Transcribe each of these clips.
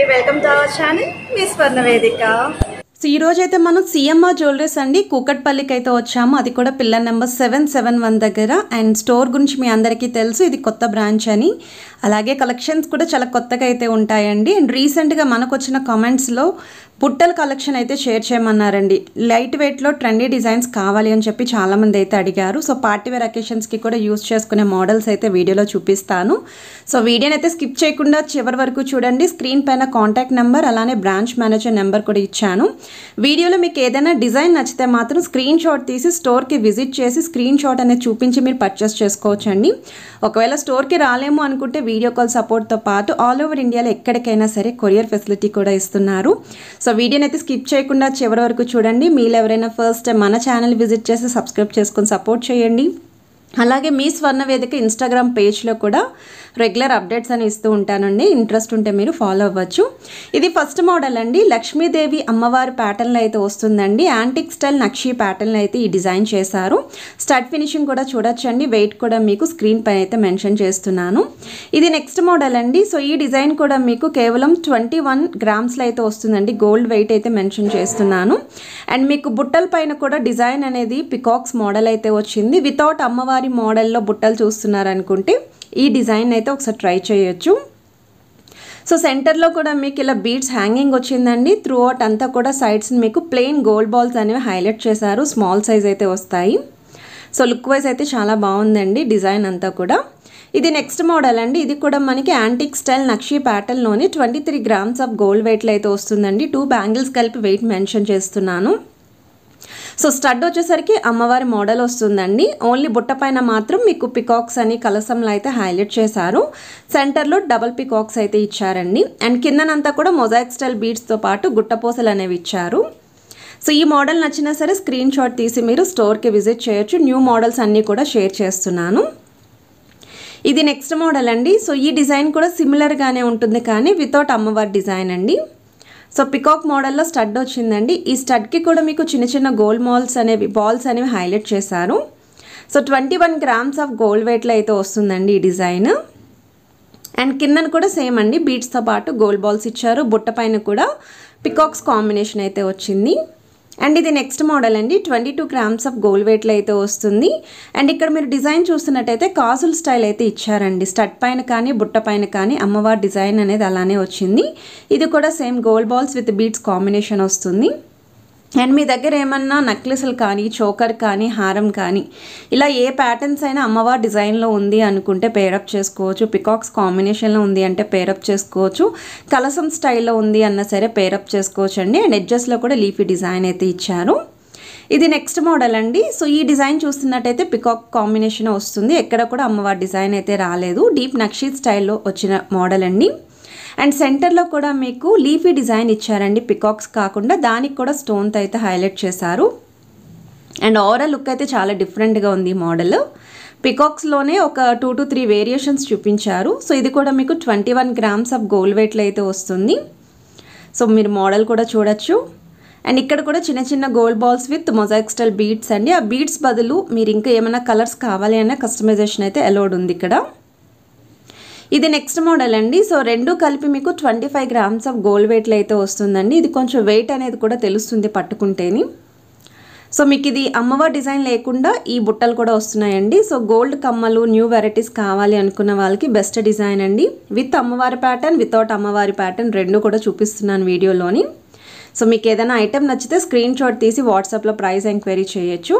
so ఈ రోజు అయితే మనం సిఎంఆర్ జ్యువెలరీస్ అండి కూకట్పల్లికి అయితే వచ్చాము అది కూడా pillar number seven seven one దగ్గర అండ్ స్టోర్ గురించి మీ అందరికీ తెలుసు ఇది కొత్త బ్రాంచ్ అని అలాగే కలెక్షన్స్ కూడా చాలా కొత్తగా అయితే ఉంటాయండి అండ్ రీసెంట్గా మనకు వచ్చిన కామెంట్స్లో బుట్టల కలెక్షన్ అయితే షేర్ చేయమన్నారండి లైట్ వెయిట్లో ట్రెండీ డిజైన్స్ కావాలి అని చెప్పి చాలామంది అయితే అడిగారు సో పార్టీ వేర్ అకేషన్స్కి కూడా యూస్ చేసుకునే మోడల్స్ అయితే వీడియోలో చూపిస్తాను సో వీడియోని అయితే స్కిప్ చేయకుండా చివరి వరకు చూడండి స్క్రీన్ పైన కాంటాక్ట్ నెంబర్ అలానే బ్రాంచ్ మేనేజర్ నెంబర్ కూడా ఇచ్చాను వీడియోలో మీకు ఏదైనా డిజైన్ నచ్చితే మాత్రం స్క్రీన్ షాట్ తీసి స్టోర్కి విజిట్ చేసి స్క్రీన్ షాట్ అనేది చూపించి మీరు పర్చేస్ చేసుకోవచ్చండి ఒకవేళ స్టోర్కి రాలేము అనుకుంటే వీడియో కాల్ సపోర్ట్తో పాటు ఆల్ ఓవర్ ఇండియాలో ఎక్కడికైనా సరే కొరియర్ ఫెసిలిటీ కూడా ఇస్తున్నారు సో సో వీడియోని అయితే స్కిప్ చేయకుండా చివరి వరకు చూడండి మీరు ఎవరైనా ఫస్ట్ మన ఛానల్ విజిట్ చేసి సబ్స్క్రైబ్ చేసుకొని సపోర్ట్ చేయండి అలాగే మీ స్వర్ణవేదిక ఇన్స్టాగ్రామ్ పేజ్లో కూడా రెగ్యులర్ అప్డేట్స్ అని ఇస్తూ ఉంటానండి ఇంట్రెస్ట్ ఉంటే మీరు ఫాలో అవ్వచ్చు ఇది ఫస్ట్ మోడల్ అండి లక్ష్మీదేవి అమ్మవారి ప్యాటర్న్లో అయితే వస్తుందండి యాంటిక్ స్టైల్ నక్షీ ప్యాటర్న్లో అయితే ఈ డిజైన్ చేశారు స్టడ్ ఫినిషింగ్ కూడా చూడొచ్చండి వెయిట్ కూడా మీకు స్క్రీన్ పైన అయితే మెన్షన్ చేస్తున్నాను ఇది నెక్స్ట్ మోడల్ అండి సో ఈ డిజైన్ కూడా మీకు కేవలం ట్వంటీ వన్ గ్రామ్స్లో అయితే వస్తుందండి గోల్డ్ వెయిట్ అయితే మెన్షన్ చేస్తున్నాను అండ్ మీకు బుట్టల పైన కూడా డిజైన్ అనేది పికాక్స్ మోడల్ అయితే వచ్చింది వితౌట్ అమ్మవారి అమ్మవారి మోడల్లో బుట్టలు చూస్తున్నారనుకుంటే ఈ డిజైన్ అయితే ఒకసారి ట్రై చేయొచ్చు సో సెంటర్లో కూడా మీకు ఇలా బీడ్స్ హ్యాంగింగ్ వచ్చిందండి త్రూ అవుట్ అంతా కూడా సైడ్స్ మీకు ప్లెయిన్ గోల్డ్ బాల్స్ అనేవి హైలైట్ చేశారు స్మాల్ సైజ్ అయితే వస్తాయి సో లుక్ వైజ్ అయితే చాలా బాగుందండి డిజైన్ అంతా కూడా ఇది నెక్స్ట్ మోడల్ అండి ఇది కూడా మనకి యాంటిక్ స్టైల్ నక్షీ ప్యాటర్న్లోని twenty three grams of gold వెయిట్లో అయితే వస్తుందండి టూ బ్యాంగిల్స్ కలిపి వెయిట్ మెన్షన్ చేస్తున్నాను సో స్టడ్ వచ్చేసరికి అమ్మవారి మోడల్ వస్తుందండి ఓన్లీ బుట్ట పైన మాత్రం మీకు పికాక్స్ అని కలసంలో అయితే హైలైట్ చేశారు సెంటర్లో డబల్ పికాక్స్ అయితే ఇచ్చారండి అండ్ కిందనంతా కూడా మొజాయిక్ స్టైల్ బీడ్స్తో పాటు గుట్టపోసలు అనేవి ఇచ్చారు సో ఈ మోడల్ నచ్చినా సరే స్క్రీన్ షాట్ తీసి మీరు స్టోర్కి విజిట్ చేయొచ్చు న్యూ మోడల్స్ అన్నీ కూడా షేర్ చేస్తున్నాను ఇది నెక్స్ట్ మోడల్ అండి సో ఈ డిజైన్ కూడా సిమిలర్గానే ఉంటుంది కానీ వితౌట్ అమ్మవారి డిజైన్ అండి సో పికాక్ మోడల్లో స్టడ్ వచ్చిందండి ఈ స్టడ్కి కూడా మీకు చిన్న చిన్న గోల్డ్ మాల్స్ అనేవి బాల్స్ అనేవి హైలైట్ చేశారు so twenty one grams of gold వెయిట్లో అయితే వస్తుందండి ఈ డిజైన్ అండ్ కిందన కూడా సేమ్ అండి బీట్స్తో పాటు గోల్డ్ బాల్స్ ఇచ్చారు బుట్ట పైన కూడా పికాక్స్ కాంబినేషన్ అయితే వచ్చింది అండ్ ఇది నెక్స్ట్ మోడల్ అండి twenty two grams of gold వెయిట్లో అయితే వస్తుంది అండ్ ఇక్కడ మీరు డిజైన్ చూస్తున్నట్టయితే కాజుల్ స్టైల్ అయితే ఇచ్చారండి స్టట్ పైన కానీ బుట్ట పైన కానీ అమ్మవారి డిజైన్ అనేది అలానే వచ్చింది ఇది కూడా same gold balls with beads combination వస్తుంది అండ్ మీ దగ్గర ఏమన్నా నెక్లెస్లు కానీ చోకర్ కానీ హారం కానీ ఇలా ఏ ప్యాటర్న్స్ అయినా అమ్మవారి డిజైన్లో ఉంది అనుకుంటే పేరప్ చేసుకోవచ్చు పికాక్స్ కాంబినేషన్లో ఉంది అంటే పేరప్ చేసుకోవచ్చు కలసం స్టైల్లో ఉంది అన్న సరే పేరప్ చేసుకోవచ్చు అండి అండ్ ఎడ్జెస్లో కూడా లీఫీ డిజైన్ అయితే ఇచ్చారు ఇది నెక్స్ట్ మోడల్ అండి సో ఈ డిజైన్ చూస్తున్నట్టయితే పికాక్ కాంబినేషన్ వస్తుంది ఎక్కడ కూడా అమ్మవారి డిజైన్ అయితే రాలేదు డీప్ నక్షీ స్టైల్లో వచ్చిన మోడల్ అండి అండ్ సెంటర్లో కూడా మీకు లీఫీ డిజైన్ ఇచ్చారండి పికాక్స్ కాకుండా దానికి కూడా స్టోన్తో అయితే హైలైట్ చేశారు అండ్ ఓవరాల్ లుక్ అయితే చాలా డిఫరెంట్గా ఉంది మోడల్ పికాక్స్లోనే ఒక టూ టు త్రీ వేరియేషన్స్ చూపించారు సో ఇది కూడా మీకు twenty one grams of gold వెయిట్లో అయితే వస్తుంది సో మీరు మోడల్ కూడా చూడొచ్చు అండ్ ఇక్కడ కూడా చిన్న చిన్న గోల్డ్ బాల్స్ విత్ మొజాక్స్టల్ స్టైల్ బీడ్స్ అండి ఆ బీడ్స్ బదులు మీరు ఇంకా ఏమైనా కలర్స్ కావాలి అనే కస్టమైజేషన్ అయితే అలౌడ్ ఉంది ఇక్కడ ఇది నెక్స్ట్ మోడల్ అండి సో రెండు కలిపి మీకు twenty five grams of gold వెయిట్లు అయితే వస్తుందండి ఇది కొంచెం వెయిట్ అనేది కూడా తెలుస్తుంది పట్టుకుంటేని సో మీకు ఇది అమ్మవారి డిజైన్ లేకుండా ఈ బుట్టలు కూడా వస్తున్నాయండి సో గోల్డ్ కమ్మలు న్యూ వెరైటీస్ కావాలి అనుకున్న వాళ్ళకి బెస్ట్ డిజైన్ అండి విత్ అమ్మవారి ప్యాటర్న్ వితౌట్ అమ్మవారి ప్యాటర్న్ రెండు కూడా చూపిస్తున్నాను వీడియోలోని సో మీకు ఏదైనా ఐటెం నచ్చితే స్క్రీన్ షాట్ తీసి వాట్సాప్లో ప్రైస్ ఎంక్వైరీ చేయొచ్చు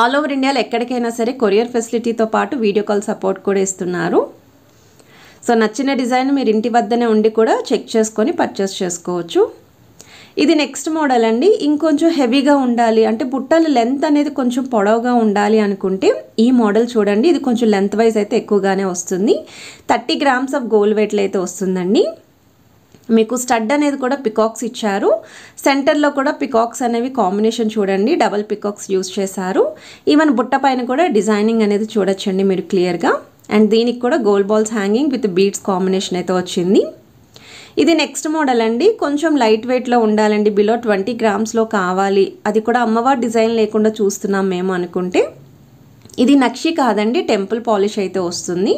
ఆల్ ఓవర్ ఇండియాలో ఎక్కడికైనా సరే కొరియర్ ఫెసిలిటీతో పాటు వీడియో కాల్ సపోర్ట్ కూడా ఇస్తున్నారు సో నచ్చిన డిజైన్ మీరు ఇంటి వద్దనే ఉండి కూడా చెక్ చేసుకొని పర్చేస్ చేసుకోవచ్చు ఇది నెక్స్ట్ మోడల్ అండి ఇంకొంచెం హెవీగా ఉండాలి అంటే బుట్టలు లెంత్ అనేది కొంచెం పొడవుగా ఉండాలి అనుకుంటే ఈ మోడల్ చూడండి ఇది కొంచెం లెంత్ వైజ్ అయితే ఎక్కువగానే వస్తుంది థర్టీ గ్రామ్స్ ఆఫ్ గోల్డ్ వెయిట్లు అయితే వస్తుందండి మీకు స్టడ్ అనేది కూడా పికాక్స్ ఇచ్చారు సెంటర్లో కూడా పికాక్స్ అనేవి కాంబినేషన్ చూడండి డబల్ పికాక్స్ యూజ్ చేశారు ఈవెన్ బుట్ట పైన కూడా డిజైనింగ్ అనేది చూడొచ్చండి మీరు క్లియర్గా అండ్ దీనికి కూడా gold balls hanging with beads combination అయితే వచ్చింది ఇది నెక్స్ట్ మోడల్ అండి కొంచెం లైట్ వెయిట్లో ఉండాలండి బిలో ట్వంటీ గ్రామ్స్లో కావాలి అది కూడా అమ్మవారి డిజైన్ లేకుండా చూస్తున్నాం మేము అనుకుంటే ఇది నక్షి కాదండి టెంపుల్ పాలిష్ అయితే వస్తుంది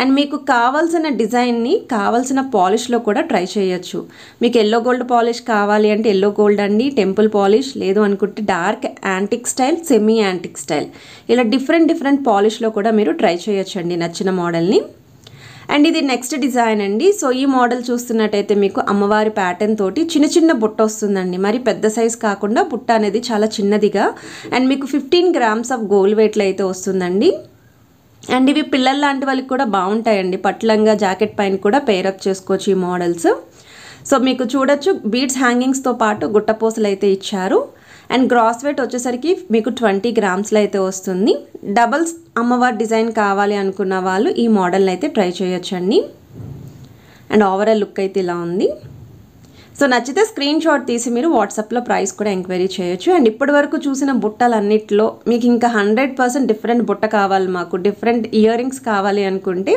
అండ్ మీకు కావాల్సిన డిజైన్ని కావాల్సిన పాలిష్లో కూడా ట్రై చేయొచ్చు మీకు ఎల్లో గోల్డ్ పాలిష్ కావాలి అంటే ఎల్లో గోల్డ్ అండి టెంపుల్ పాలిష్ లేదు అనుకుంటే dark antique style semi antique style ఇలా డిఫరెంట్ డిఫరెంట్ పాలిష్లో కూడా మీరు ట్రై చేయొచ్చండి నచ్చిన మోడల్ని అండ్ ఇది నెక్స్ట్ డిజైన్ అండి సో ఈ మోడల్ చూస్తున్నట్టయితే మీకు అమ్మవారి ప్యాటర్న్ తోటి చిన్న చిన్న బుట్ట వస్తుందండి మరి పెద్ద సైజ్ కాకుండా బుట్ట అనేది చాలా చిన్నదిగా అండ్ మీకు ఫిఫ్టీన్ గ్రామ్స్ ఆఫ్ గోల్డ్ వెయిట్లో అయితే వస్తుందండి అండ్ ఇవి పిల్లల లాంటి వాళ్ళకి కూడా బాగుంటాయండి పట్లంగా జాకెట్ పైన కూడా పేరప్ చేసుకోవచ్చు ఈ మోడల్స్ సో మీకు చూడొచ్చు బీడ్స్ హ్యాంగింగ్స్తో పాటు గుట్టపోసలు అయితే ఇచ్చారు అండ్ గ్రాస్ వెయిట్ వచ్చేసరికి మీకు ట్వంటీ గ్రామ్స్లో అయితే వస్తుంది డబల్స్ అమ్మవారి డిజైన్ కావాలి అనుకున్న వాళ్ళు ఈ మోడల్ని అయితే ట్రై చేయొచ్చండి అండ్ ఓవరాల్ లుక్ అయితే ఇలా ఉంది సో నచ్చితే స్క్రీన్ షాట్ తీసి మీరు వాట్సాప్లో ప్రైస్ కూడా ఎంక్వైరీ చేయొచ్చు అండ్ ఇప్పటి వరకు చూసిన బుట్టలన్నిటిలో మీకు ఇంకా హండ్రెడ్ పర్సెంట్ డిఫరెంట్ బుట్ట కావాలి మాకు డిఫరెంట్ ఇయర్ రింగ్స్ కావాలి అనుకుంటే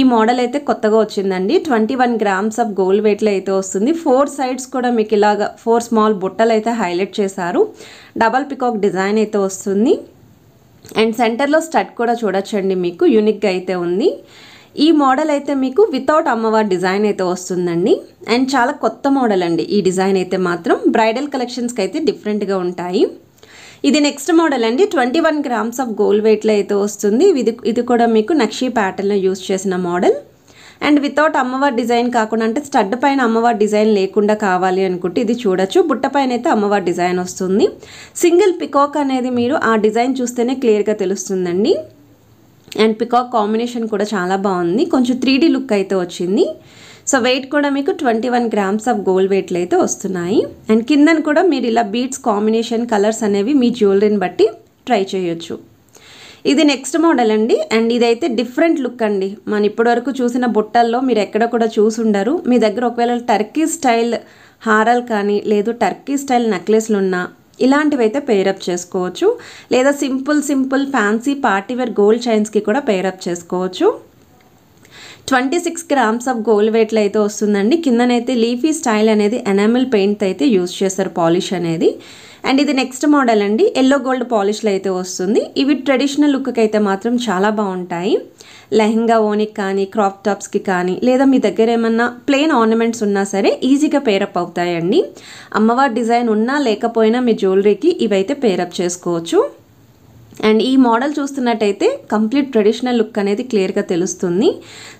ఈ మోడల్ అయితే కొత్తగా వచ్చిందండి twenty one grams of gold వెయిట్లో అయితే వస్తుంది ఫోర్ సైడ్స్ కూడా మీకు ఇలాగ ఫోర్ స్మాల్ బుట్టలు అయితే హైలైట్ చేశారు డబల్ పికాక్ డిజైన్ అయితే వస్తుంది అండ్ సెంటర్లో స్టడ్ కూడా చూడొచ్చండి మీకు యూనిక్గా అయితే ఉంది ఈ మోడల్ అయితే మీకు వితౌట్ అమ్మవారి డిజైన్ అయితే వస్తుందండి అండ్ చాలా కొత్త మోడల్ అండి ఈ డిజైన్ అయితే మాత్రం బ్రైడల్ కలెక్షన్స్కి అయితే డిఫరెంట్గా ఉంటాయి ఇది నెక్స్ట్ మోడల్ అండి twenty one grams of gold వెయిట్లో అయితే వస్తుంది ఇది ఇది కూడా మీకు నక్షీ ప్యాటర్న్లో యూస్ చేసిన మోడల్ అండ్ వితౌట్ అమ్మవారి డిజైన్ కాకుండా అంటే స్టడ్ పైన అమ్మవారి డిజైన్ లేకుండా కావాలి అనుకుంటే ఇది చూడొచ్చు బుట్ట పైన అయితే అమ్మవారి డిజైన్ వస్తుంది సింగిల్ పికోక్ అనేది మీరు ఆ డిజైన్ చూస్తేనే క్లియర్గా తెలుస్తుందండి అండ్ పికాక్ కాంబినేషన్ కూడా చాలా బాగుంది కొంచెం త్రీ లుక్ అయితే వచ్చింది సో వెయిట్ కూడా మీకు twenty one grams of gold వెయిట్లు అయితే వస్తున్నాయి అండ్ కిందన కూడా మీరు ఇలా బీట్స్ కాంబినేషన్ కలర్స్ అనేవి మీ జ్యువెలరీని బట్టి ట్రై చేయొచ్చు ఇది నెక్స్ట్ మోడల్ అండి అండ్ ఇదైతే డిఫరెంట్ లుక్ అండి మనం ఇప్పటివరకు చూసిన బుట్టల్లో మీరు ఎక్కడ కూడా చూసుండరు మీ దగ్గర ఒకవేళ టర్కీ స్టైల్ హారాలు కానీ లేదు టర్కీ స్టైల్ నెక్లెస్లు ఉన్నా ఇలాంటివైతే పేరప్ చేసుకోవచ్చు లేదా simple simple fancy party wear gold చైన్స్కి కూడా పేరప్ చేసుకోవచ్చు twenty six grams of gold వెయిట్లో అయితే వస్తుందండి కిందనైతే లీఫీ స్టైల్ అనేది ఎనామిల్ పెయింట్ అయితే యూజ్ చేస్తారు పాలిష్ అనేది అండ్ ఇది నెక్స్ట్ మోడల్ అండి ఎల్లో గోల్డ్ పాలిష్లో అయితే వస్తుంది ఇవి ట్రెడిషనల్ లుక్కి అయితే మాత్రం చాలా బాగుంటాయి లెహంగా ఓనికి కానీ క్రాప్ టాప్స్కి కానీ లేదా మీ దగ్గర ఏమన్నా ప్లెయిన్ ఆర్నమెంట్స్ ఉన్నా సరే ఈజీగా పేరప్ అవుతాయండి అమ్మవారి డిజైన్ ఉన్నా లేకపోయినా మీ జ్యువెలరీకి ఇవైతే పేరప్ చేసుకోవచ్చు అండ్ ఈ మోడల్ చూస్తున్నట్టయితే కంప్లీట్ ట్రెడిషనల్ లుక్ అనేది క్లియర్గా తెలుస్తుంది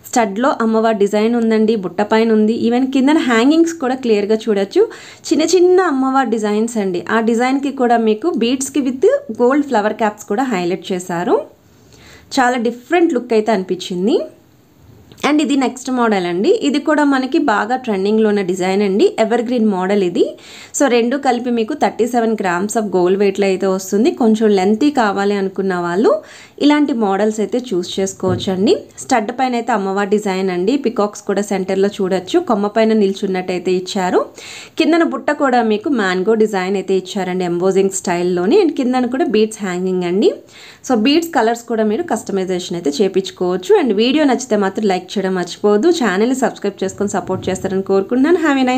స్టడ్లో అమ్మవారి డిజైన్ ఉందండి బుట్ట పైన ఉంది ఈవెన్ కింద హ్యాంగింగ్స్ కూడా క్లియర్గా చూడొచ్చు చిన్న చిన్న అమ్మవారి డిజైన్స్ అండి ఆ డిజైన్కి కూడా మీకు బీడ్స్కి విత్ గోల్డ్ ఫ్లవర్ క్యాప్స్ కూడా హైలైట్ చేశారు చాలా డిఫరెంట్ లుక్ అయితే అనిపించింది అండ్ ఇది నెక్స్ట్ మోడల్ అండి ఇది కూడా మనకి బాగా ట్రెండింగ్లో ఉన్న డిజైన్ అండి ఎవర్ గ్రీన్ మోడల్ ఇది సో రెండు కలిపి మీకు thirty seven grams of gold వెయిట్లో అయితే వస్తుంది కొంచెం లెంతీ కావాలి అనుకున్న వాళ్ళు ఇలాంటి మోడల్స్ అయితే చూస్ చేసుకోవచ్చు అండి స్టడ్ పైన అయితే అమ్మవారి డిజైన్ అండి పికాక్స్ కూడా సెంటర్లో చూడొచ్చు కొమ్మ పైన నిల్చున్నట్టయితే ఇచ్చారు కిందన బుట్ట కూడా మీకు మ్యాంగో డిజైన్ అయితే ఇచ్చారండి ఎంబోజింగ్ స్టైల్లోని అండ్ కిందన కూడా బీట్స్ హ్యాంగింగ్ అండి సో బీట్స్ కలర్స్ కూడా మీరు కస్టమైజేషన్ అయితే చేపించుకోవచ్చు అండ్ వీడియో నచ్చితే మాత్రం లైక్ చేయడం మర్చిపోవద్దు ఛానల్ని సబ్స్క్రైబ్ చేసుకొని సపోర్ట్ చేస్తారని కోరుకుంటున్నాను హ్యావ్ ఎన్ నైస్